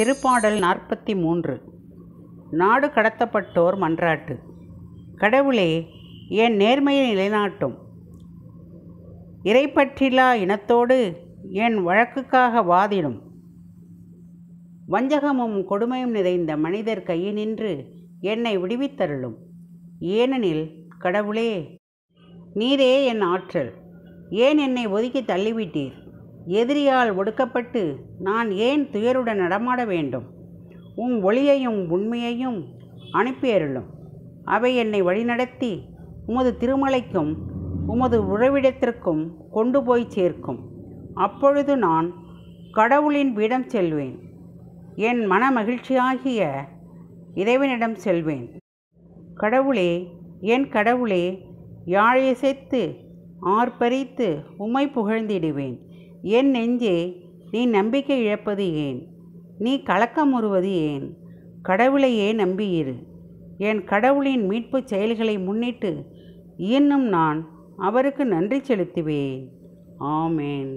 திருப்பாடல் நாற்பத்தி மூன்று நாடு கடத்தப்பட்டோர் மன்றாட்டு கடவுளே என் நேர்மையை நிலைநாட்டும் இறைப்பற்றிலா இனத்தோடு என் வழக்குக்காக வாதிடும் வஞ்சகமும் கொடுமையும் நிறைந்த மனிதர் கையினின்று என்னை விடுவித்தருளும் ஏனெனில் கடவுளே நீரே என் ஆற்றல் ஏன் என்னை ஒதுக்கி தள்ளிவிட்டீர் எதிரியால் ஒடுக்கப்பட்டு நான் ஏன் துயருடன் நடமாட வேண்டும் உம் ஒளியையும் உண்மையையும் அனுப்பியருளும் அவை என்னை வழிநடத்தி உமது திருமலைக்கும் உமது உறவிடத்திற்கும் கொண்டு போய் சேர்க்கும் அப்பொழுது நான் கடவுளின் பீடம் செல்வேன் என் மன மகிழ்ச்சியாகிய இறைவனிடம் செல்வேன் கடவுளே என் கடவுளே யாழ் இசைத்து ஆர்ப்பரித்து உமை புகழ்ந்திடுவேன் என் நெஞ்சே நீ நம்பிக்கை இழப்பது ஏன் நீ கலக்கம் உறுவது ஏன் கடவுளையே நம்பியிரு என் கடவுளின் மீட்பு செயல்களை முன்னிட்டு இன்னும் நான் அவருக்கு நன்றி செலுத்துவேன் ஆமேன்